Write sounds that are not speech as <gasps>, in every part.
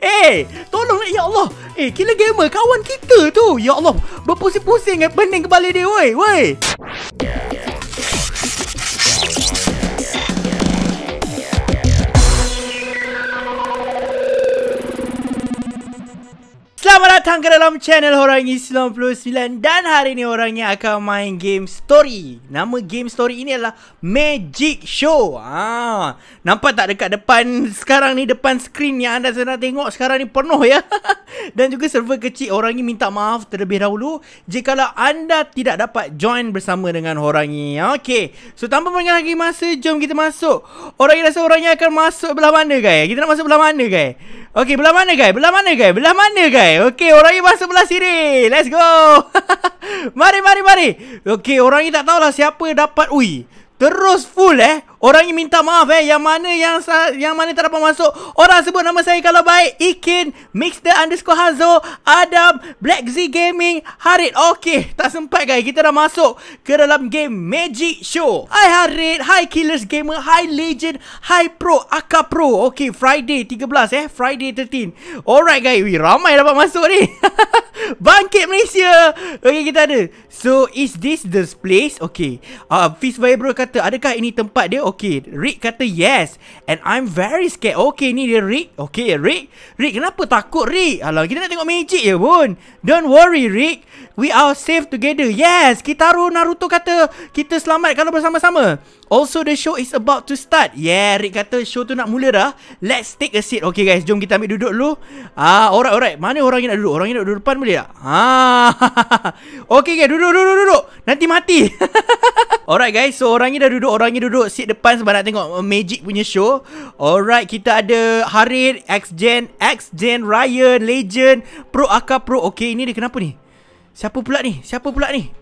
Eh, tolong ya Allah. Eh, killer gamer kawan kita tu. Ya Allah, berpusing-pusing eh pening kepala dia, woi. Woi. Yeah. Selamat datang ke dalam channel Orang Islam Plus 9 Dan hari ni orang yang akan main game story Nama game story ini adalah Magic Show ah, Nampak tak dekat depan sekarang ni Depan screen yang anda sedang tengok sekarang ni penuh ya <laughs> Dan juga server kecil orang ini minta maaf terlebih dahulu Jikalau anda tidak dapat join bersama dengan orang ini Okay So tanpa banyak lagi masa Jom kita masuk Orang yang rasa orang yang akan masuk belah mana guys Kita nak masuk belah mana guys Okey, belah mana guys? Belah mana guys? Belah mana guys? Okey, orang ni masuk belah sini. Let's go. <laughs> mari, mari, mari. Okey, orang ni tak tahulah siapa dapat. Ui, terus full eh. Orang yang minta maaf eh Yang mana yang yang mana tak dapat masuk Orang sebut nama saya kalau baik Ikin Mix the underscore Hazo Adam Black Z Gaming Harit Okay Tak sempat guys Kita dah masuk ke dalam game Magic Show Hi Harit Hi Killers Gamer Hi Legend Hi Pro Aka Pro Okay Friday 13 eh Friday 13 Alright guys Wih ramai dapat masuk ni <laughs> Bangkit Malaysia Okay kita ada So is this the place Okay uh, ah, Fizz Vibro kata Adakah ini tempat dia Okay, Rick kata yes And I'm very scared Okay, ni dia Rick Okay, Rick Rick, kenapa takut Rick? Alah, kita nak tengok magic je pun Don't worry, Rick We are safe together Yes, Kitaro Naruto kata Kita selamat kalau bersama-sama Also the show is about to start Yeah Rick kata show tu nak mula dah Let's take a seat Okay guys jom kita ambil duduk dulu Ah, Alright alright Mana orang yang nak duduk Orang yang nak duduk depan boleh tak ah. <laughs> Okay guys duduk duduk duduk Nanti mati <laughs> Alright guys so orang ni dah duduk Orang ni duduk seat depan sebab nak tengok uh, magic punya show Alright kita ada Harid, X-Gen, X-Gen, Ryan, Legend, Pro Aka Pro Okay ini dia kenapa ni? Siapa pula ni? Siapa pula ni?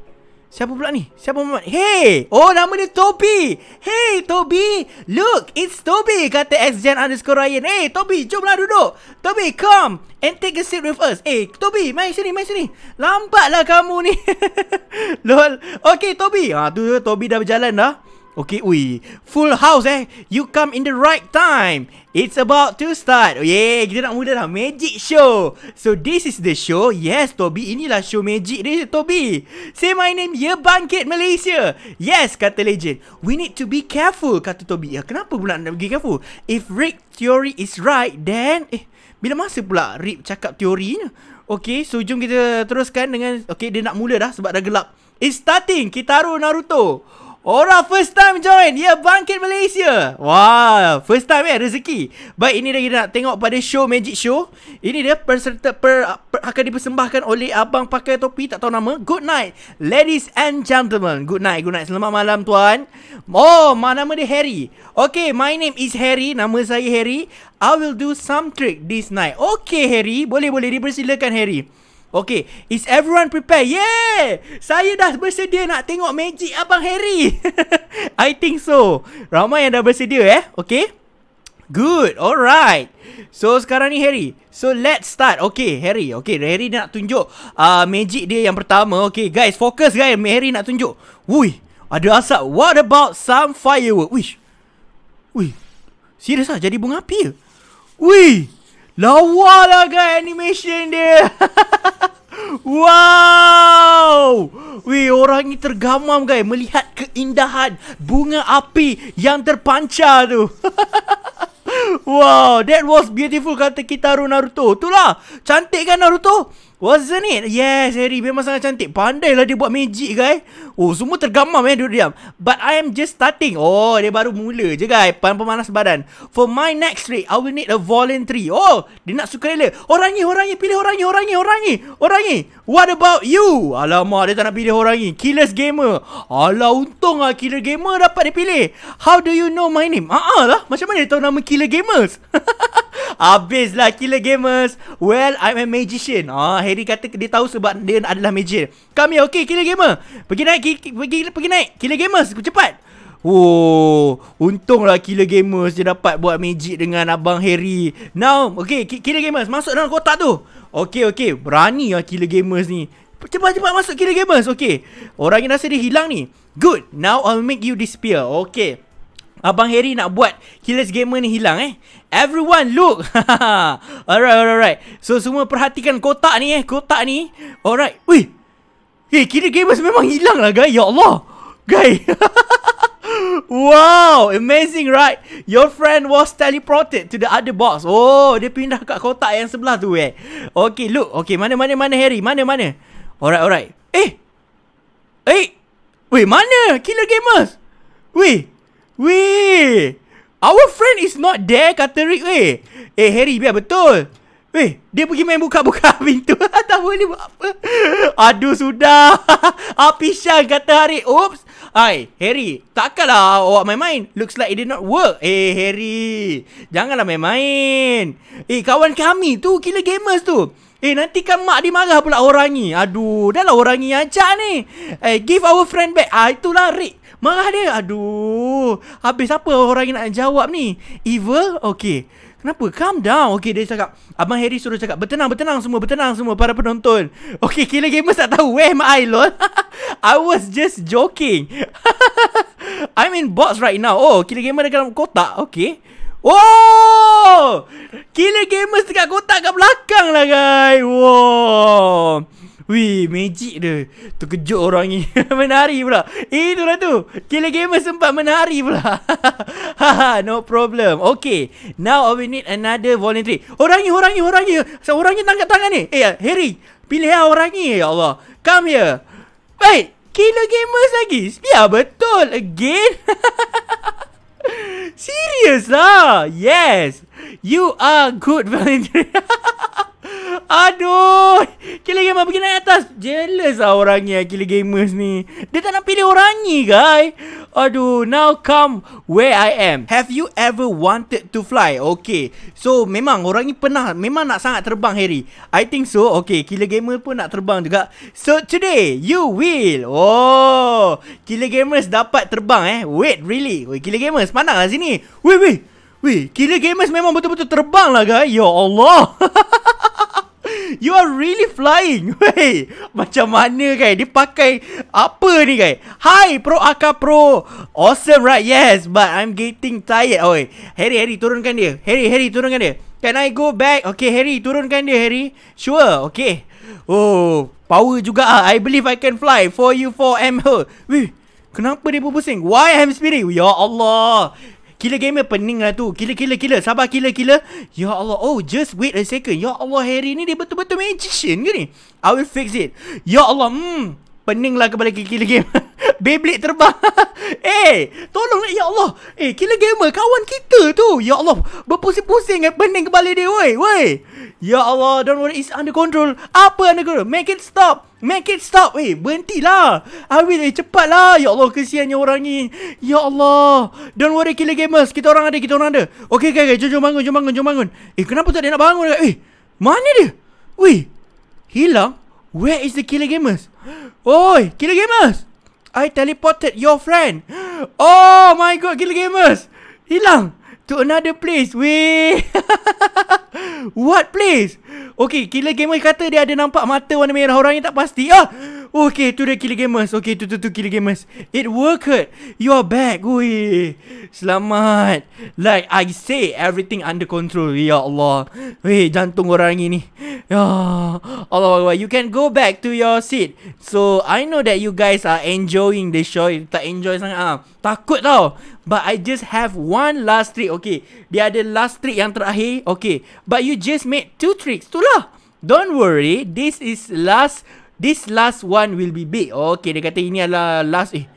Siapa pula ni? Siapa Muhammad? Hey! Oh, nama dia Toby! Hey, Toby! Look, it's Toby! Kata XGen underscore Ryan. Hey, Toby! Jomlah duduk! Toby, come! And take a seat with us! Hey, Toby! Mari sini, mari sini! Lambatlah kamu ni! <laughs> Lol! Okay, Toby! Ha, tu Toby dah berjalan dah. Okay, we Full house eh. You come in the right time. It's about to start. Oh, yeah, kita nak mula lah Magic show. So, this is the show. Yes, Toby. Inilah show magic ni, Toby. Say my name. Ya, Bangkit Malaysia. Yes, kata legend. We need to be careful, kata Toby. Ya, kenapa pula nak pergi careful? If Rick theory is right, then... Eh, bila masa pula Rick cakap teori teorinya? Okay, so jom kita teruskan dengan... Okay, dia nak mula dah sebab dah gelap. It's starting. Kitaro Naruto. Naruto. Orang first time join Ya bangkit Malaysia Wah First time ya rezeki Baik ini dah kita nak tengok pada show Magic Show Ini dia Perserta per, per, Akan dipersembahkan oleh Abang pakai topi Tak tahu nama Good night Ladies and gentlemen Good night Good night Selamat malam tuan Oh my Nama dia Harry Okay my name is Harry Nama saya Harry I will do some trick this night Okay Harry Boleh boleh dipersilakan Harry Okay, is everyone prepared? Yeah! Saya dah bersedia nak tengok magic Abang Harry. <laughs> I think so. Ramai yang dah bersedia eh. Okay? Good, alright. So, sekarang ni Harry. So, let's start. Okay, Harry. Okay, Harry nak tunjuk uh, magic dia yang pertama. Okay, guys. Fokus, guys. Harry nak tunjuk. Wuih, ada asap. What about some firework? Wish. Wih. Serius lah, jadi bunga api ke? Wih. Lawa lah kan animation dia. <laughs> wow. Weh, orang ni tergamam guys melihat keindahan bunga api yang terpancar tu. <laughs> wow, that was beautiful kata kita Naruto. Itulah, cantik kan Naruto? Wasn't it? Yes, Harry. Memang sangat cantik. Pandailah dia buat magic, guys. Eh? Oh, semua tergamam, eh. Duduk diam. But I am just starting. Oh, dia baru mula je, guys. Pan pemanas badan. For my next raid, I will need a voluntary. Oh, dia nak sukarela. Orang ni, orang ni. Pilih orang ni, orang ni, orang ni. Orang ni. What about you? Alamak, dia tak nak pilih orang ni. Killers Gamer. Alah, untung lah. Killer Gamer dapat dipilih. How do you know my name? Ah, ah lah. Macam mana dia tahu nama Killer Gamers? <laughs> Habislah Kila Gamers Well I'm a magician Ah, Harry kata dia tahu sebab dia adalah magician Come here okay Kila Gamer Pergi naik ki, ki, pergi, pergi naik Kila Gamers cepat Oh, untunglah Killer Gamers dia dapat buat magic dengan Abang Harry Now, okay, Killer Gamers masuk dalam kotak tu Okay, okay, berani lah Killer Gamers ni Cepat-cepat masuk Killer Gamers, okay Orang yang rasa dia hilang ni Good, now I'll make you disappear, okay Abang Harry nak buat Killers Gamer ni hilang eh. Everyone look. <laughs> alright, alright, alright. So, semua perhatikan kotak ni eh. Kotak ni. Alright. Wih. Eh, hey, Killers Gamers memang hilang lah guys. Ya Allah. Guys. <laughs> wow. Amazing, right? Your friend was teleported to the other box. Oh, dia pindah kat kotak yang sebelah tu eh. Okay, look. Okay, mana, mana, mana Harry? Mana, mana? Alright, alright. Eh. Eh. Wih, mana Killer Gamers? Wih. Weh. Our friend is not there, kata Rick, weh. Eh, Harry, biar betul. Weh, dia pergi main buka-buka <laughs> pintu. <laughs> tak boleh buat apa. Aduh, sudah. <laughs> Apisan, kata Harry. Oops. Hai, Harry. Takkanlah awak main-main. Looks like it did not work. Eh, Harry. Janganlah main-main. Eh, kawan kami tu, killer gamers tu. Eh, nanti kan mak dia marah pula orang ni. Aduh, dah lah orang ni ajak ni. Eh, give our friend back. Ah, itulah Rick. Marah dia Aduh Habis apa orang yang nak jawab ni Evil Okay Kenapa? Calm down Okay dia cakap Abang Harry suruh cakap Bertenang, bertenang semua Bertenang semua para penonton Okay killer gamers tak tahu Where am I lol <laughs> I was just joking <laughs> I'm in box right now Oh killer gamer dalam kotak Okay Oh Killer gamers dekat kotak kat belakang lah guys Wow Wih, magic dia. Terkejut orang ni. <laughs> menari pula. Eh, itulah tu. Killer Gamer sempat menari pula. <laughs> Haha, no problem. Okay. Now, we need another voluntary. Orang ni, orang ni, orang ni. Orang ni tangkap tangan ni. Eh, Harry. Pilih lah orang ni, ya Allah. Come here. Baik. Killer Gamers lagi. Ya betul. Again. <laughs> Serius lah. Yes. You are good voluntary. Aduh Killer Gamer pergi naik atas Jealous lah orang ni Killer Gamers ni Dia tak nak pilih orang ni guys Aduh Now come Where I am Have you ever wanted to fly? Okay So memang orang ni pernah Memang nak sangat terbang Harry I think so Okay Killer Gamer pun nak terbang juga So today You will Oh Killer Gamers dapat terbang eh Wait really Wait, Killer Gamers Mana lah sini Wait wait Wait Killer Gamers memang betul-betul terbang lah guys Ya Allah <laughs> You are really flying <laughs> Wey Macam mana guys Dia pakai Apa ni guys Hi Pro Aka Pro Awesome right Yes But I'm getting tired Oi Harry Harry turunkan dia Harry Harry turunkan dia Can I go back Okay Harry turunkan dia Harry Sure Okay Oh Power juga ah. I believe I can fly For you for M Wih Kenapa dia pusing? Why I'm spinning Ya Allah Killer gamer pening lah tu Killer killer killer sabah killer killer Ya Allah Oh just wait a second Ya Allah Harry ni dia betul-betul magician ke ni I will fix it Ya Allah Hmm Peninglah kepala Killer game, <laughs> Beyblade terbang. <laughs> eh, tolong eh, ya Allah. Eh, Killer Gamer kawan kita tu. Ya Allah, berpusing-pusing eh pening kepala dia woi, woi. Ya Allah, don't worry, it's under control. Apa under control? Make it stop. Make it stop. Eh, berhentilah. Awil, eh, cepatlah. Ya Allah, kesiannya orang ni. Ya Allah. Don't worry, Killer Gamers. Kita orang ada, kita orang ada. Okay, okay, okay. Jom, jom bangun, jom bangun, jom bangun. Eh, kenapa tak dia nak bangun? Eh, eh mana dia? Weh, hilang? Where is the killer gamers? Oi, killer gamers! I teleported your friend. Oh my god, killer gamers! Hilang to another place. We <laughs> What place? Okay, killer gamers kata dia ada nampak mata warna merah. orang Orangnya tak pasti. Ah! Okay, tu dah Killer Gamers. Okay, tu tu tu Killer Gamers. It worked. You are back. Wui. Selamat. Like I say, everything under control. Ya Allah. Weh, jantung orang ini. Ya. Allah, Allah, you can go back to your seat. So, I know that you guys are enjoying the show. Tak enjoy sangat ah. Takut tau. But I just have one last trick. Okay. Dia ada last trick yang terakhir. Okay. But you just made two tricks. Itulah. Don't worry. This is last This last one will be big. okay, dia kata ini adalah last. Eh,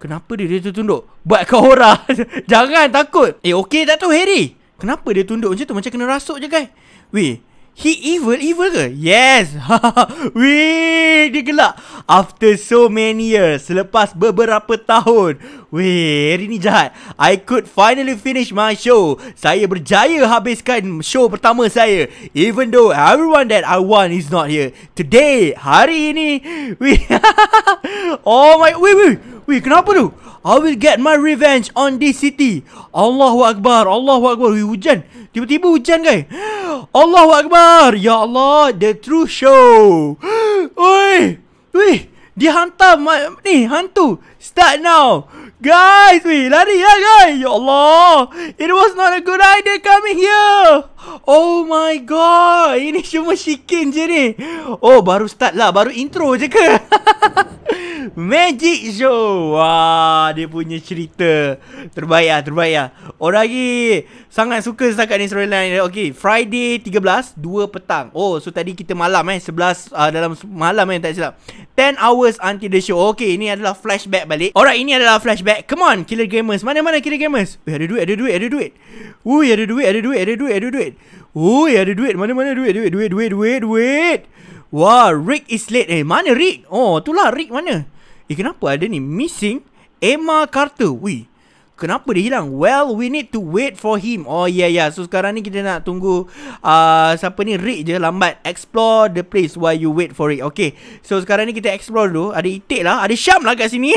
kenapa dia, dia tertunduk? Buat kau orang. <laughs> Jangan takut. Eh, okay, tak tahu Harry. Kenapa dia tunduk macam tu? Macam kena rasuk je, guys. Weh, He evil? Evil ke? Yes! <laughs> Weh, dia gelak. After so many years, selepas beberapa tahun. Weh, hari ni jahat. I could finally finish my show. Saya berjaya habiskan show pertama saya. Even though everyone that I want is not here. Today, hari ini. Weh, <laughs> oh my, weh, weh. Weh, kenapa tu? I will get my revenge on this city. Allahu Akbar, Allahu Akbar. Hui, hujan. Tiba-tiba hujan, guys. Allahu Akbar. Ya Allah, the true show. Oi, oi. Dia hantar ni, hantu. Start now. Guys, we lari lah guys. Ya Allah. It was not a good idea coming here. Oh my god. Ini cuma chicken je ni. Oh, baru start lah. Baru intro je ke? <laughs> Magic Show Wah Dia punya cerita Terbaik lah Terbaik lah Orang lagi Sangat suka setakat ni storyline Okay Friday 13 2 petang Oh so tadi kita malam eh 11 uh, ah, Dalam malam eh Tak silap 10 hours until the show Okay ini adalah flashback balik Alright ini adalah flashback Come on Killer Gamers Mana-mana Killer Gamers Wih ada duit ada duit ada duit Wih ada duit ada duit ada duit ada duit Wih ada duit mana-mana duit duit duit duit duit duit duit Wah, Rick is late. Eh, mana Rick? Oh, itulah Rick mana? Eh, kenapa ada ni? Missing Emma Carter. Wih, kenapa dia hilang? Well, we need to wait for him. Oh, yeah, yeah. So, sekarang ni kita nak tunggu uh, siapa ni? Rick je lambat. Explore the place while you wait for it. Okay. So, sekarang ni kita explore dulu. Ada itik lah. Ada Syam lah kat sini.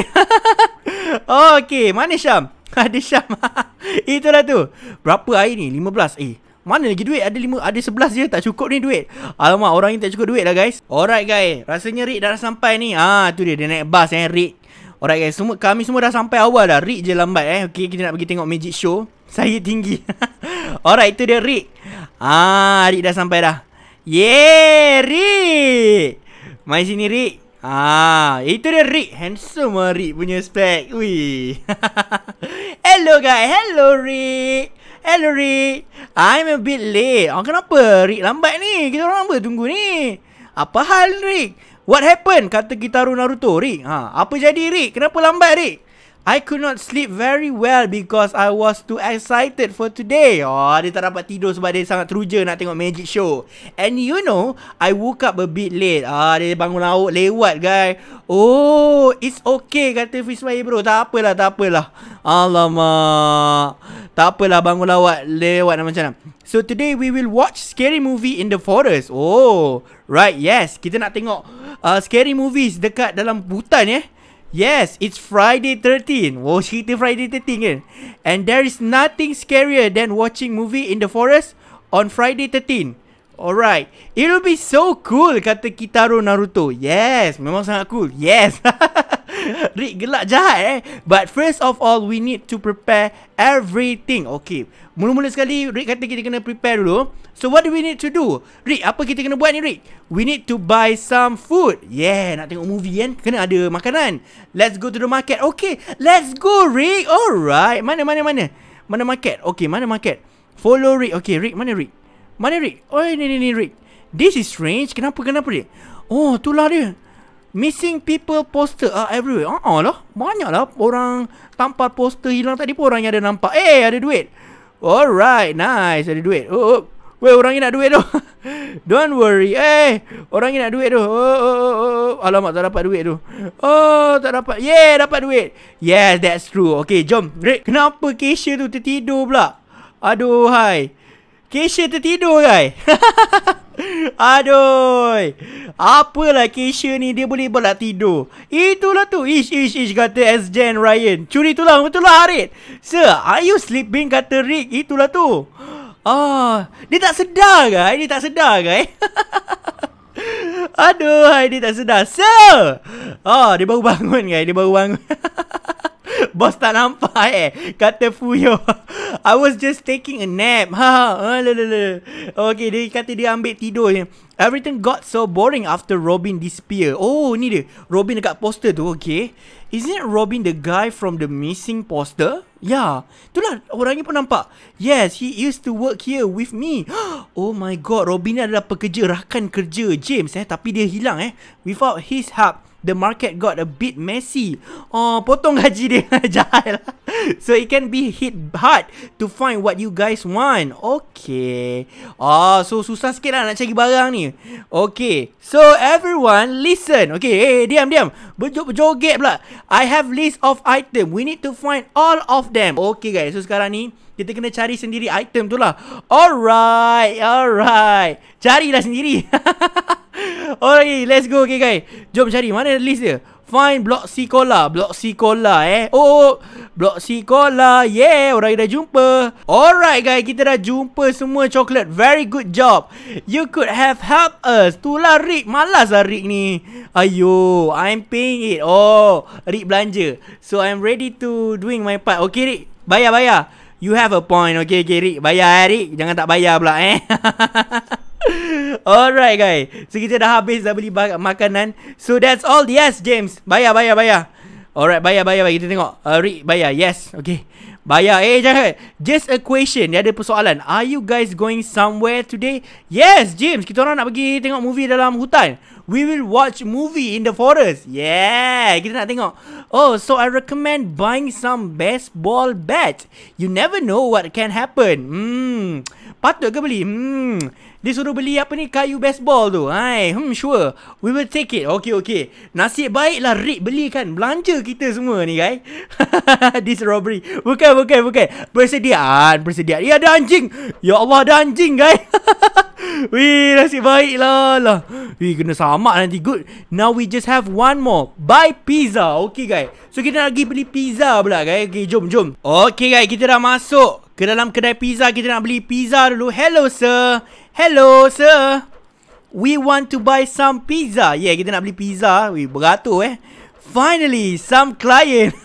<laughs> okay, mana Syam? <laughs> Ada Syam. <laughs> Itulah tu. Berapa air ni? 15. Eh, mana lagi duit? Ada lima, ada sebelas je tak cukup ni duit. Alamak, orang ni tak cukup duit lah guys. Alright guys, rasanya Rick dah sampai ni. Ah, tu dia, dia naik bas eh Rick. Alright guys, semua kami semua dah sampai awal dah. Rick je lambat eh. Okay, kita nak pergi tengok magic show. <laughs> Saya tinggi. <laughs> Alright, tu dia Rick. Ah, Rick dah sampai dah. yeah Rick. Mai sini Rick. Ah, itu dia Rick. Handsome ah, Rick punya spek. <laughs> hello guys, hello Rick. Hello Rick I'm a bit late oh, Kenapa Rick lambat ni? Kita orang lama tunggu ni Apa hal Rick? What happened? Kata Gitaru Naruto Rick ha, Apa jadi Rick? Kenapa lambat Rick? I could not sleep very well because I was too excited for today. Oh, dia tak dapat tidur sebab dia sangat teruja nak tengok magic show. And you know, I woke up a bit late. Ah, dia bangun laut lewat, guys. Oh, it's okay, kata Fismay bro. Tak apalah, tak apalah. Alamak. Tak apalah, bangun laut lewat macam mana. So, today we will watch scary movie in the forest. Oh, right, yes. Kita nak tengok uh, scary movies dekat dalam hutan, eh. Yeah? Yes, it's Friday 13. Wo cerita Friday 13 kan? And there is nothing scarier than watching movie in the forest on Friday 13. Alright, it will be so cool kata Kitaro Naruto. Yes, memang sangat cool. Yes. <laughs> Rick gelak jahat eh. But first of all, we need to prepare everything. Okay, mula-mula sekali Rick kata kita kena prepare dulu. So what do we need to do? Rick, apa kita kena buat ni Rick? We need to buy some food. Yeah, nak tengok movie kan? Kena ada makanan. Let's go to the market. Okay, let's go Rick. Alright, mana-mana-mana? Mana market? Okay, mana market? Follow Rick. Okay, Rick, mana Rick? Mana Rick? Oh ni ni ni Rick. This is strange. Kenapa kenapa dia? Oh tu lah dia. Missing people poster are everywhere. Ah uh-uh lah. Banyak orang tampar poster hilang tadi pun orang yang ada nampak. Eh ada duit. Alright nice ada duit. Oh, oh. Weh orang ni nak duit tu. <laughs> Don't worry. Eh orang ni nak duit tu. Oh, oh, oh, oh, oh. Alamak tak dapat duit tu. Oh tak dapat. Yeah dapat duit. Yes that's true. Okay jom. Rick kenapa Keisha tu tertidur pula? Aduh hai. Keisha tertidur guys <laughs> Aduh Apalah Keisha ni Dia boleh balik tidur Itulah tu Ish ish ish Kata S-Gen Ryan Curi tulang Betul lah Harit Sir Are you sleeping Kata Rick Itulah tu Ah, Dia tak sedar guys Dia tak sedar guys <laughs> Aduh Dia tak sedar Sir Oh, Dia baru bangun guys Dia baru bangun <laughs> <laughs> Bos tak nampak eh Kata Fuyo <laughs> I was just taking a nap <laughs> ha, ha, ha Okay dia kata dia ambil tidur eh. Everything got so boring after Robin disappear Oh ni dia Robin dekat poster tu okay Isn't Robin the guy from the missing poster? Ya yeah. Itulah orangnya pun nampak Yes he used to work here with me <gasps> Oh my god Robin ni adalah pekerja rakan kerja James eh Tapi dia hilang eh Without his help the market got a bit messy. Oh, potong gaji dia <laughs> jahil. Lah. so it can be hit hard to find what you guys want. Okay. Oh, so susah sikit lah nak cari barang ni. Okay. So everyone listen. Okay, eh, hey, eh, diam, diam. Berjoget pula. I have list of item. We need to find all of them. Okay guys, so sekarang ni kita kena cari sendiri item tu lah. Alright, alright. Carilah sendiri. Hahaha. <laughs> Alright, let's go okay guys. Jom cari mana list dia. Find block C cola, block C cola eh. Oh, oh. oh. block C cola. Yeah, orang dah jumpa. Alright guys, kita dah jumpa semua coklat. Very good job. You could have helped us. Tulah Rick malas lah Rick ni. Ayo, I'm paying it. Oh, Rick belanja. So I'm ready to doing my part. Okay Rick, bayar-bayar. You have a point. Okay, okay Rick, bayar eh Rick. Jangan tak bayar pula eh. <laughs> <laughs> Alright guys So kita dah habis dah beli makanan So that's all Yes James Bayar bayar bayar Alright bayar bayar bayar Kita tengok uh, Rick bayar Yes okay Bayar Eh jangan Just a question Dia ada persoalan Are you guys going somewhere today? Yes James Kita orang nak pergi tengok movie dalam hutan We will watch movie in the forest. Yeah, kita nak tengok. Oh, so I recommend buying some baseball bat. You never know what can happen. Hmm, patut ke beli? Hmm, dia suruh beli apa ni kayu baseball tu. Hai, hmm, sure. We will take it. Okay, okay. Nasib baiklah Rick beli kan. Belanja kita semua ni, guys. <laughs> This robbery. Bukan, bukan, bukan. Persediaan, persediaan. Ya, ada anjing. Ya Allah, ada anjing, guys. <laughs> Wih, nasib baiklah. Lah. Wih, kena sama tamak nanti good now we just have one more buy pizza Okay guys so kita nak pergi beli pizza pula guys okey jom jom Okay guys kita dah masuk ke dalam kedai pizza kita nak beli pizza dulu hello sir hello sir we want to buy some pizza yeah kita nak beli pizza we beratur eh finally some client <laughs>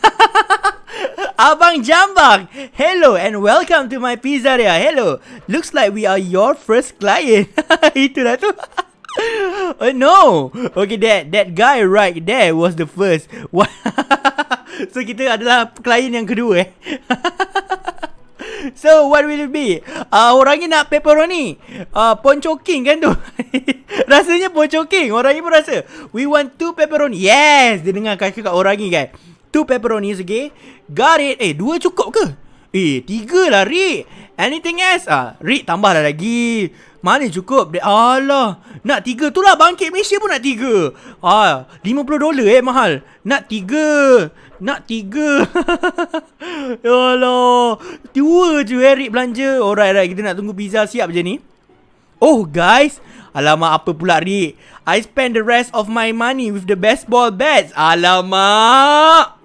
Abang Jambak, hello and welcome to my pizzeria. Hello, looks like we are your first client. <laughs> Itulah tu. <laughs> Oh no. Okay, that that guy right there was the first. <laughs> so kita adalah klien yang kedua. Eh? <laughs> so what will it be? Ah uh, orangnya nak pepperoni. Ah uh, poncho king kan tu. <laughs> Rasanya poncho king. Orangnya pun rasa. We want two pepperoni. Yes, dia dengar kaki kat orang ini kan. Two pepperoni okay. Got it. Eh, dua cukup ke? Eh, tiga lah, Rick. Anything else? Ah, uh, Rick tambah lagi. Mana cukup? Alah, nak tiga tu lah bangkit Malaysia pun nak tiga. Ah, lima puluh dolar eh mahal. Nak tiga. Nak tiga. <laughs> ya Allah. Dua je Eric belanja. Alright, alright. Kita nak tunggu pizza siap je ni. Oh guys. Alamak apa pula Rick. I spend the rest of my money with the baseball bats. Alamak.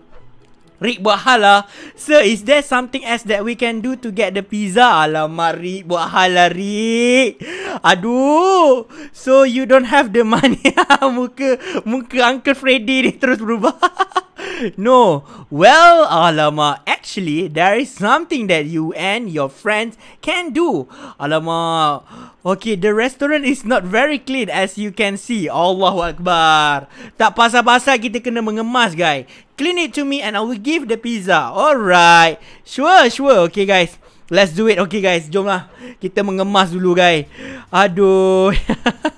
Rik buat hal lah So is there something else that we can do to get the pizza Alamak Rik buat hal lah Rik Aduh So you don't have the money <laughs> Muka Muka Uncle Freddy ni terus berubah <laughs> <laughs> no. Well, alama, actually there is something that you and your friends can do. Alama. Okay, the restaurant is not very clean as you can see. Allahu akbar. Tak pasal-pasal kita kena mengemas, guys. Clean it to me and I will give the pizza. Alright. Sure, sure. Okay, guys. Let's do it. Okay, guys. Jomlah. Kita mengemas dulu, guys. Aduh.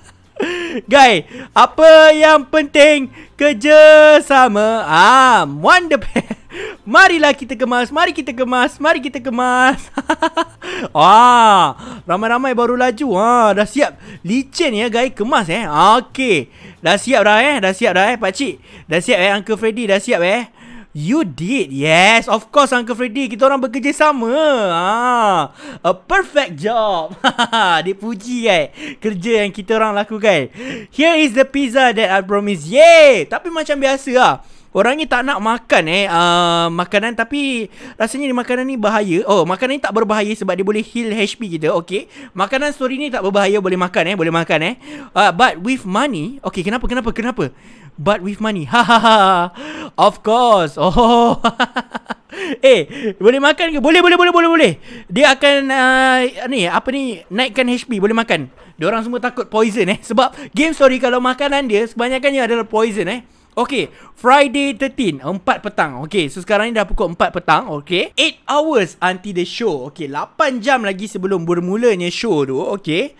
<laughs> Guys, apa yang penting kerja sama? Ah, wonderful. <laughs> Marilah kita kemas, mari kita kemas, mari kita kemas. <laughs> ah, ramai-ramai baru laju. Ah, dah siap. Licin ya guys, kemas eh. Ah, okey. Dah siap dah eh, dah siap dah eh, pak cik. Dah siap eh Uncle Freddy, dah siap eh. You did, yes. Of course, Uncle Freddy. Kita orang bekerja sama. Ah, ha. a perfect job. <laughs> Dia puji, kan? Kerja yang kita orang lakukan. Here is the pizza that I promised. Yay! Tapi macam biasa lah. Orang ni tak nak makan eh uh, Makanan tapi Rasanya ni makanan ni bahaya Oh makanan ni tak berbahaya Sebab dia boleh heal HP kita Okay Makanan story ni tak berbahaya Boleh makan eh Boleh makan eh uh, But with money Okay kenapa kenapa kenapa but with money. Ha ha ha. Of course. Oh. <laughs> eh, boleh makan ke? Boleh boleh boleh boleh boleh. Dia akan uh, ni apa ni naikkan HP, boleh makan. Dia orang semua takut poison eh sebab game story kalau makanan dia kebanyakannya adalah poison eh. Okay, Friday 13, 4 petang Okay, so sekarang ni dah pukul 4 petang Okay, 8 hours until the show Okay, 8 jam lagi sebelum bermulanya show tu Okay,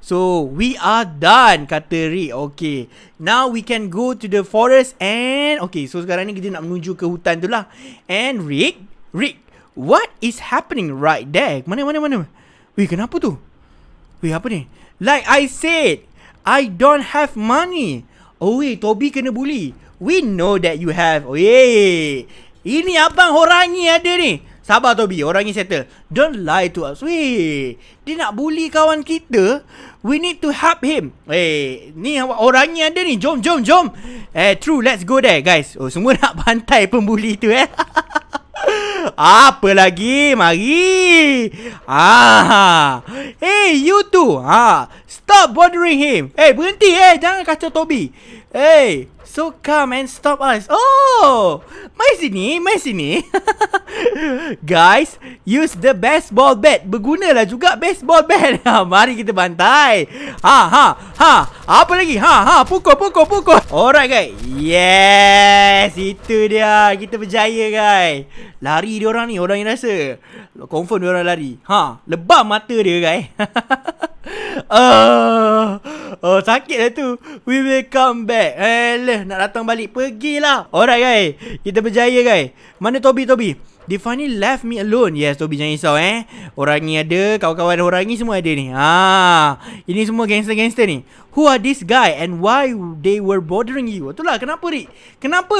So we are done kata Rick. Okay. Now we can go to the forest and okay, so sekarang ni kita nak menuju ke hutan tu lah. And Rick, Rick, what is happening right there? Mana mana mana? Wei, kenapa tu? Wei, apa ni? Like I said, I don't have money. Oh wait, Toby kena bully. We know that you have. Oh yeah. Ini abang orang ni ada ni. Sabar Toby, orang ni settle. Don't lie to us. Weh, dia nak bully kawan kita. We need to help him. Weh, ni orang ni ada ni. Jom, jom, jom. Eh, true, let's go there, guys. Oh, semua <laughs> nak bantai pembuli tu, eh. <laughs> Apa lagi? Mari. Ah. Hey, you two. Ah. Stop bothering him. Hey, eh, berhenti. Hey, eh, jangan kacau Toby. Hey, eh, so come and stop us. Oh, mai sini, mai sini. <laughs> Guys, use the baseball bat. Bergunalah juga baseball bat. <laughs> Ha, mari kita bantai. Ha, ha, ha. Apa lagi? Ha, ha, pukul, pukul, pukul. Alright, guys. Yes, itu dia. Kita berjaya, guys. Lari dia orang ni, orang yang rasa. Confirm dia orang lari. Ha, lebam mata dia, guys. <laughs> Uh, oh sakitlah tu We will come back Alah eh, nak datang balik Pergilah Alright guys Kita berjaya guys Mana Toby Toby Dia funny left me alone Yes Toby jangan risau eh Orang ni ada Kawan-kawan orang ni semua ada ni Ah, Ini semua gangster-gangster ni Who are this guy and why they were bothering you? Itulah kenapa Rick? Kenapa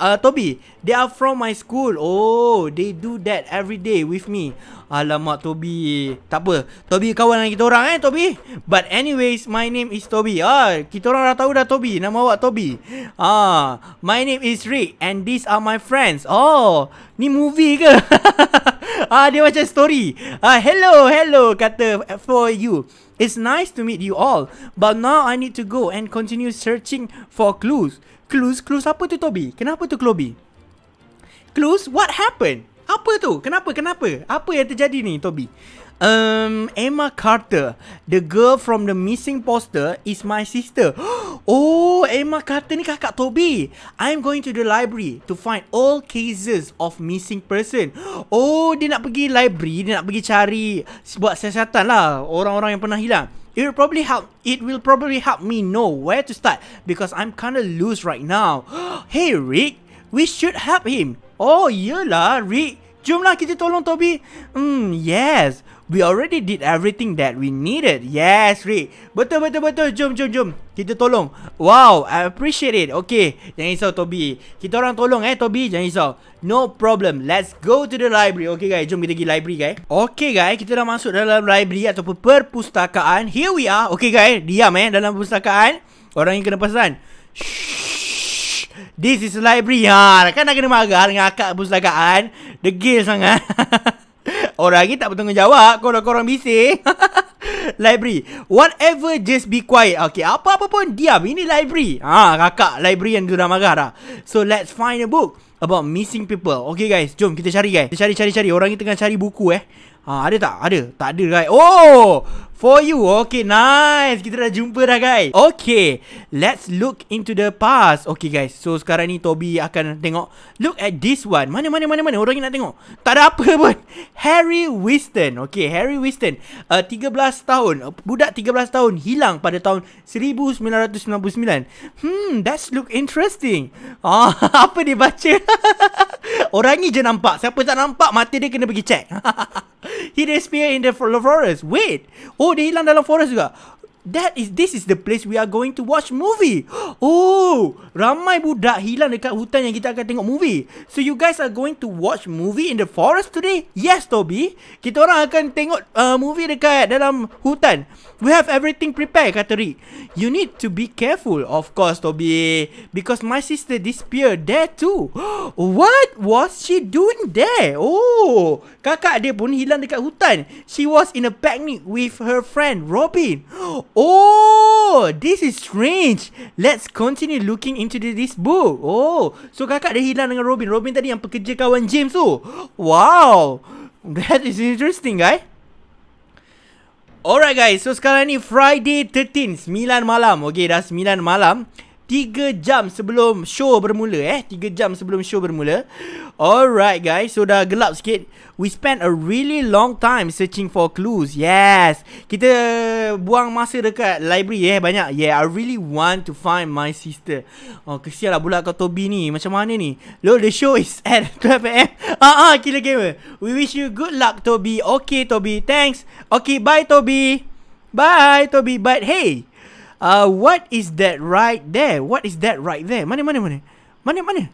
uh, Toby? They are from my school. Oh, they do that every day with me. Alamak Toby. Tak apa. Toby kawan dengan kita orang eh Toby. But anyways, my name is Toby. Ah, kita orang dah tahu dah Toby. Nama awak Toby. Ah, my name is Rick and these are my friends. Oh, ni movie ke? <laughs> ah, dia macam story. Ah, hello, hello kata eh, for you. It's nice to meet you all, but now I need to go and continue searching for clues. Clues? Clues apa tu Toby? Kenapa tu Chloe? Clues? What happened? Apa tu? Kenapa? Kenapa? Apa yang terjadi ni Toby? Um, Emma Carter, the girl from the missing poster is my sister. <gasps> Oh, Oh, Emma kata ni kakak Toby. I'm going to the library to find all cases of missing person. Oh, dia nak pergi library, dia nak pergi cari buat siasatan lah orang-orang yang pernah hilang. It will probably help. It will probably help me know where to start because I'm kind of loose right now. <gasps> Hey, Rick, we should help him. Oh, yeah lah, Rick. Jomlah kita tolong Toby. Hmm, yes. We already did everything that we needed. Yes, Rick. Betul, betul, betul. Jom, jom, jom. Kita tolong. Wow, I appreciate it. Okay, jangan risau, Toby. Kita orang tolong eh, Toby. Jangan risau. No problem. Let's go to the library. Okay, guys. Jom kita pergi library, guys. Okay, guys. Kita dah masuk dalam library ataupun perpustakaan. Here we are. Okay, guys. Diam eh dalam perpustakaan. Orang yang kena pesan. Shh. This is library. Ha, kan nak kena marah dengan akak perpustakaan. Degil sangat. <laughs> Orang ni tak bertanggungjawab Korang-korang bising <laughs> Library Whatever just be quiet Okay apa-apa pun diam Ini library Ha kakak library yang sudah marah dah So let's find a book About missing people Okay guys jom kita cari guys Kita cari-cari-cari Orang ni tengah cari buku eh Ha ada tak? Ada Tak ada guys Oh for you. Okay, nice. Kita dah jumpa dah, guys. Okay, let's look into the past. Okay, guys. So, sekarang ni Toby akan tengok. Look at this one. Mana, mana, mana, mana. Orang ni nak tengok. Tak ada apa <laughs> pun. Harry Winston. Okay, Harry Winston. Uh, 13 tahun. Uh, budak 13 tahun. Hilang pada tahun 1999. Hmm, that's look interesting. <laughs> Ah, apa dia baca? <laughs> Orang ni je nampak. Siapa tak nampak, mata dia kena pergi check. He disappeared in the forest. Wait. Oh, dia hilang dalam forest juga. That is this is the place we are going to watch movie. <gasps> Oh, ramai budak hilang dekat hutan yang kita akan tengok movie. So you guys are going to watch movie in the forest today? Yes, Toby. Kita orang akan tengok uh, movie dekat dalam hutan. We have everything prepared, kata Rick. You need to be careful, of course, Toby. Because my sister disappeared there too. <gasps> What was she doing there? Oh, kakak dia pun hilang dekat hutan. She was in a picnic with her friend, Robin. <gasps> Oh, this is strange. Let's continue looking into this book. Oh, so kakak dia hilang dengan Robin. Robin tadi yang pekerja kawan James tu. <gasps> Wow, that is interesting, guys. Alright guys, so sekarang ni Friday 13, 9 malam. Okay, dah 9 malam. Tiga jam sebelum show bermula eh Tiga jam sebelum show bermula Alright guys So dah gelap sikit We spent a really long time searching for clues Yes Kita buang masa dekat library eh Banyak Yeah I really want to find my sister Oh kesian lah bulat kau Toby ni Macam mana ni Lo the show is <laughs> at 12 pm Ah ah kira gamer We wish you good luck Toby Okay Toby Thanks Okay bye Toby Bye Toby But hey Uh, what is that right there? What is that right there? Mana, mana, mana? Mana, mana?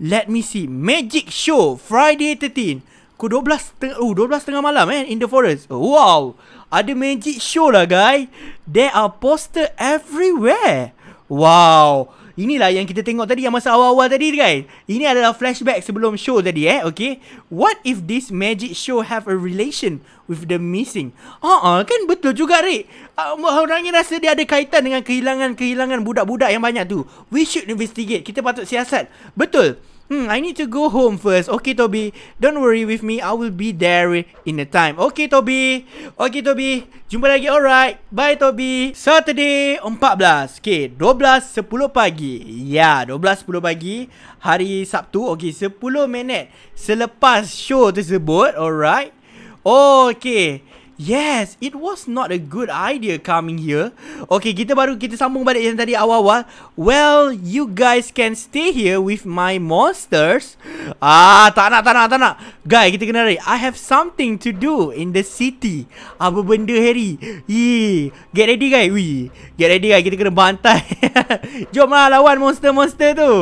Let me see. Magic Show, Friday 13. Pukul 12 tengah, oh, uh, 12 tengah malam eh, in the forest. Oh, wow, ada magic show lah guys. There are poster everywhere. Wow, Inilah yang kita tengok tadi yang masa awal-awal tadi guys. Ini adalah flashback sebelum show tadi eh. Okay. What if this magic show have a relation with the missing? Ah, uh-uh, kan betul juga Rick. Uh, ah, orang ni rasa dia ada kaitan dengan kehilangan-kehilangan budak-budak yang banyak tu. We should investigate. Kita patut siasat. Betul. Hmm, I need to go home first. Okay, Toby. Don't worry with me. I will be there in the time. Okay, Toby. Okay, Toby. Jumpa lagi. Alright. Bye, Toby. Saturday 14. Okay, 12.10 pagi. Ya, yeah, 12.10 pagi. Hari Sabtu. Okay, 10 minit selepas show tersebut. Alright. Oh, okay. Yes, it was not a good idea coming here. Okay, kita baru kita sambung balik yang tadi awal-awal. Well, you guys can stay here with my monsters. Ah, tak nak, tak nak, tak nak. Guys, kita kena lari. I have something to do in the city. Apa benda, Harry? Yee, get ready, guys. Wee, get ready, guys. Kita kena bantai. <laughs> Jom lah lawan monster-monster tu.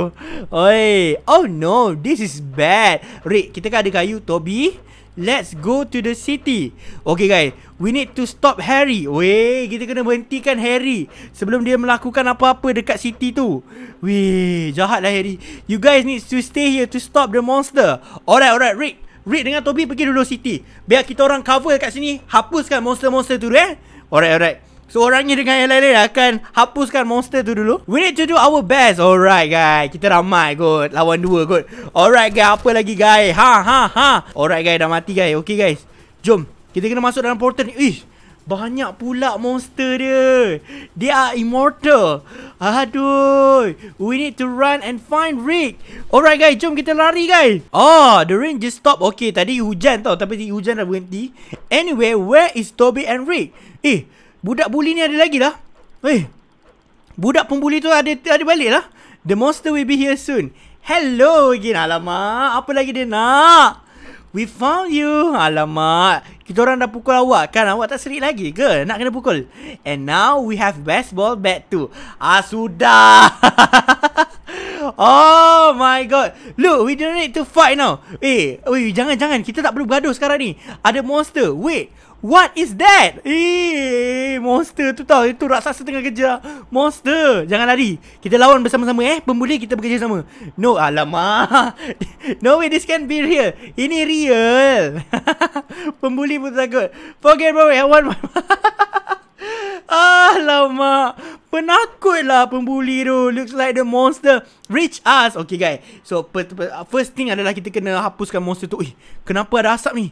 Oi, oh no, this is bad. Rick, kita kan ada kayu, Toby. Let's go to the city. Okay guys, we need to stop Harry. Weh, kita kena berhentikan Harry sebelum dia melakukan apa-apa dekat city tu. Weh, jahatlah Harry. You guys need to stay here to stop the monster. Alright, alright, Rick. Rick dengan Toby pergi dulu city. Biar kita orang cover kat sini, hapuskan monster-monster tu eh. Alright, alright. Seorangnya dengan yang lain-lain akan hapuskan monster tu dulu We need to do our best Alright guys Kita ramai kot Lawan dua kot Alright guys Apa lagi guys Ha ha ha Alright guys dah mati guys Okay guys Jom Kita kena masuk dalam portal ni Ish banyak pula monster dia They are immortal Aduh We need to run and find Rick Alright guys, jom kita lari guys Oh, the rain just stop Okay, tadi hujan tau Tapi hujan dah berhenti Anyway, where is Toby and Rick? Eh, Budak buli ni ada lagi lah. Eh. Budak pembuli tu ada ada balik lah. The monster will be here soon. Hello again. Alamak. Apa lagi dia nak? We found you. Alamak. Kita orang dah pukul awak kan? Awak tak serik lagi ke? Nak kena pukul. And now we have baseball bat too. Ah, sudah. <laughs> oh my god. Look, we don't need to fight now. Eh, hey, jangan-jangan. Kita tak perlu bergaduh sekarang ni. Ada monster. Wait. What is that? Eh, monster tu tau. Itu raksasa tengah kejar. Monster. Jangan lari. Kita lawan bersama-sama eh. Pembuli kita bekerja sama. No, alamak. <laughs> No way this can be real. Ini real. <laughs> Pembuli pun takut. Forget bro. I want my... <laughs> Alamak Penakutlah pembuli tu Looks like the monster Reach us Okay guys So per, per, first thing adalah Kita kena hapuskan monster tu Eh kenapa ada asap ni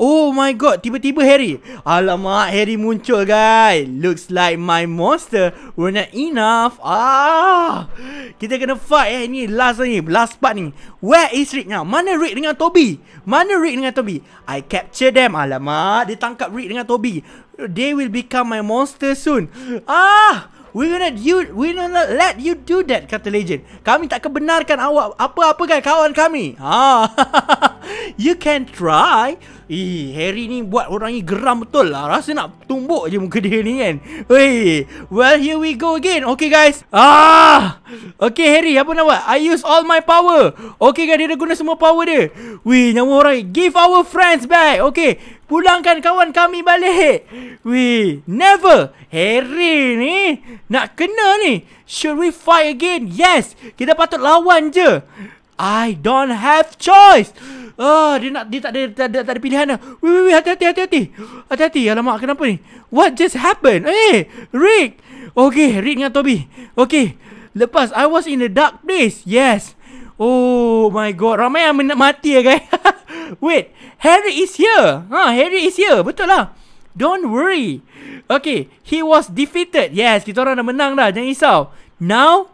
Oh my god Tiba-tiba Harry Alamak Harry muncul guys Looks like my monster We're not enough Ah, Kita kena fight eh Ni last ni Last part ni Where is Rick now Mana Rick dengan Toby Mana Rick dengan Toby I capture them Alamak Dia tangkap Rick dengan Toby they will become my monster soon. Ah, we gonna you we gonna let you do that kata legend. Kami tak kebenarkan awak apa-apa kan kawan kami. Ha. Ah. <laughs> you can try. Eh, Harry ni buat orang ni geram betul lah. Rasa nak tumbuk je muka dia ni kan. Wey, well here we go again. Okay guys. Ah! Okay Harry, apa nak buat? I use all my power. Okay guys, dia dah guna semua power dia. Wey, nyawa orang ni. Give our friends back. Okay. Pulangkan kawan kami balik. Wey, never. Harry ni nak kena ni. Should we fight again? Yes. Kita patut lawan je. I don't have choice. Ah, uh, dia nak dia tak ada tak ada, tak ada pilihan dah. Wait, wait, wait, hati hati hati hati. Hati hati. Alamak, kenapa ni? What just happened? Eh, hey, Rick. Okay, Rick dengan Toby. Okay. Lepas I was in a dark place. Yes. Oh my god. Ramai yang nak mati ya, guys. <laughs> wait. Harry is here. Ha, huh, Harry is here. Betul lah. Don't worry. Okay, he was defeated. Yes, kita orang dah menang dah. Jangan risau. Now,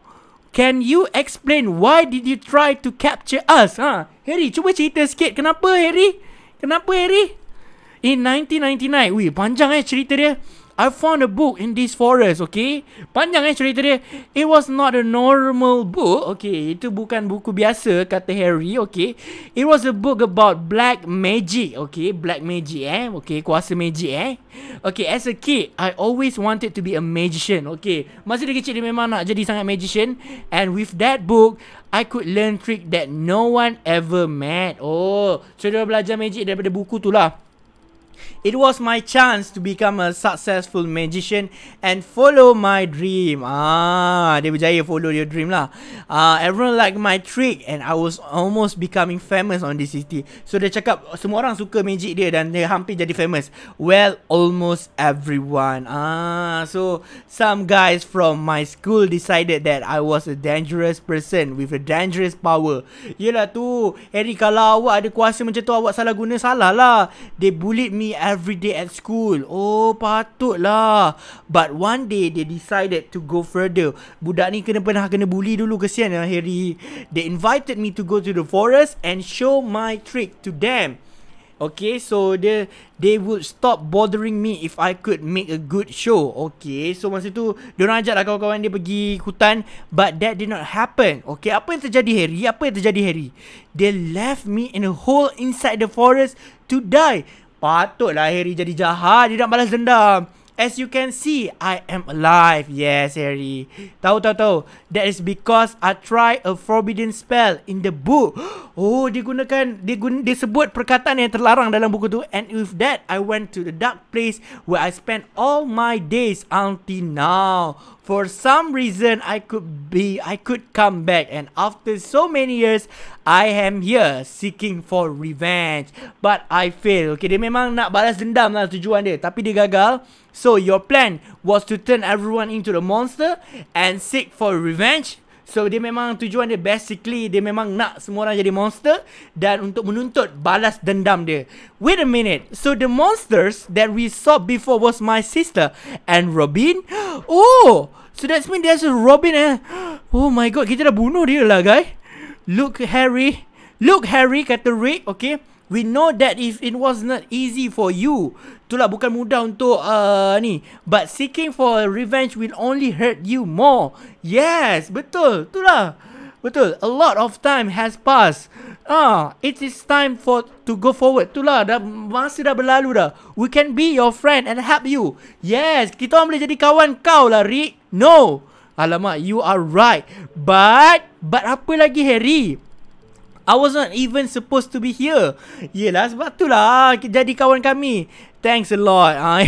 Can you explain why did you try to capture us? Ha? Harry, cuba cerita sikit. Kenapa Harry? Kenapa Harry? In 1999. Wih, panjang eh cerita dia. I found a book in this forest, okay? Panjang eh cerita dia. It was not a normal book, okay? Itu bukan buku biasa, kata Harry, okay? It was a book about black magic, okay? Black magic, eh? Okay, kuasa magic, eh? Okay, as a kid, I always wanted to be a magician, okay? Masa dia kecil, dia memang nak jadi sangat magician. And with that book, I could learn trick that no one ever met. Oh, so dia belajar magic daripada buku tu lah it was my chance to become a successful magician and follow my dream. Ah, dia berjaya follow your dream lah. Ah, uh, everyone like my trick and I was almost becoming famous on this city. So dia cakap semua orang suka magic dia dan dia hampir jadi famous. Well, almost everyone. Ah, so some guys from my school decided that I was a dangerous person with a dangerous power. Yelah tu, Harry kalau awak ada kuasa macam tu awak salah guna salah lah. They bullied me every day at school. Oh, patutlah. But one day, they decided to go further. Budak ni kena pernah kena bully dulu. Kesian lah, Harry. They invited me to go to the forest and show my trick to them. Okay, so they, they would stop bothering me if I could make a good show. Okay, so masa tu, diorang ajak lah kawan-kawan dia pergi hutan. But that did not happen. Okay, apa yang terjadi, Harry? Apa yang terjadi, Harry? They left me in a hole inside the forest to die. Patutlah Harry jadi jahat. Dia nak balas dendam. As you can see, I am alive. Yes, Harry. Tahu, tahu, tahu. That is because I try a forbidden spell in the book. <gasps> Oh, dia gunakan, dia, guna, dia sebut perkataan yang terlarang dalam buku tu. And with that, I went to the dark place where I spent all my days until now. For some reason, I could be, I could come back. And after so many years, I am here seeking for revenge. But I fail. Okay, dia memang nak balas dendam lah tujuan dia. Tapi dia gagal. So, your plan was to turn everyone into the monster and seek for revenge. So dia memang tujuan dia basically dia memang nak semua orang jadi monster dan untuk menuntut balas dendam dia. Wait a minute. So the monsters that we saw before was my sister and Robin. <gasps> Oh, so that's mean there's a Robin eh. <gasps> Oh my god, kita dah bunuh dia lah, guys. Look Harry. Look Harry kata Rick, okay? We know that if it was not easy for you Itulah bukan mudah untuk uh, ni. But seeking for revenge will only hurt you more. Yes, betul. Itulah. Betul. A lot of time has passed. Ah, it is time for to go forward. Itulah dah masa dah berlalu dah. We can be your friend and help you. Yes, kita orang boleh jadi kawan kau lah, Rick. No. Alamak, you are right. But but apa lagi Harry? I was not even supposed to be here. Yelah sebab tu lah jadi kawan kami. Thanks a lot. <laughs> Ah,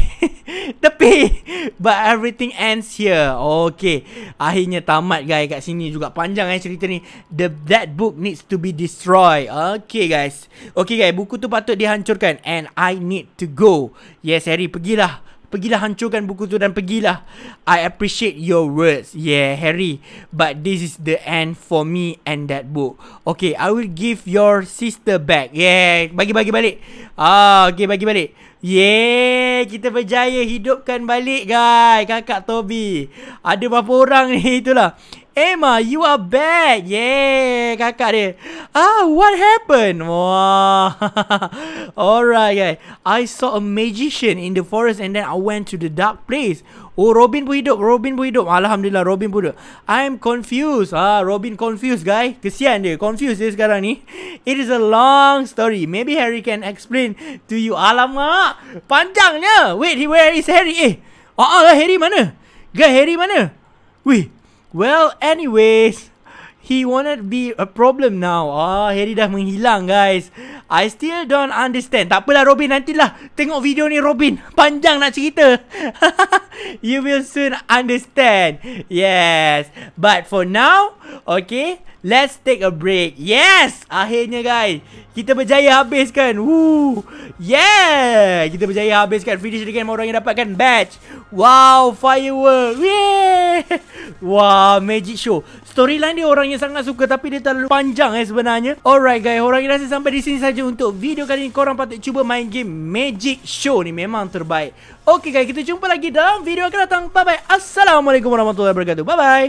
tapi but everything ends here. Okay. Akhirnya tamat guys kat sini juga. Panjang eh cerita ni. The that book needs to be destroyed. Okay guys. Okay guys. Buku tu patut dihancurkan. And I need to go. Yes Harry pergilah. Pergilah hancurkan buku tu dan pergilah. I appreciate your words. Yeah, Harry. But this is the end for me and that book. Okay, I will give your sister back. Yeah, bagi-bagi balik. Ah, okay, bagi balik. Yeah, kita berjaya hidupkan balik, guys. Kakak Toby. Ada berapa orang ni? <laughs> Itulah. Emma, you are back. Yeah, kakak dia. Ah, what happened? Wah. <laughs> Alright, guys. I saw a magician in the forest and then I went to the dark place. Oh, Robin pun hidup. Robin pun hidup. Alhamdulillah, Robin pun hidup. I'm confused. Ah, Robin confused, guys. Kesian dia. Confused dia sekarang ni. It is a long story. Maybe Harry can explain to you. Alamak. Panjangnya. Wait, where is Harry? Eh. Ah, uh Harry mana? Guys, Harry mana? Wih. Well, anyways, He wanted be a problem now. Ah, Harry dah menghilang, guys. I still don't understand. Tak apalah Robin nantilah. Tengok video ni Robin. Panjang nak cerita. <laughs> you will soon understand. Yes. But for now, okay? Let's take a break. Yes! Akhirnya guys, kita berjaya habiskan. Woo! Yeah! Kita berjaya habiskan finish dengan orang yang dapatkan badge. Wow, firework. Yeah! <laughs> Wow, magic show. Storyline dia orang yang sangat suka tapi dia terlalu panjang eh sebenarnya. Alright guys, orang yang rasa sampai di sini saja untuk video kali ini. Korang patut cuba main game Magic Show ni memang terbaik. Okay guys, kita jumpa lagi dalam video akan datang. Bye-bye. Assalamualaikum warahmatullahi wabarakatuh. Bye-bye.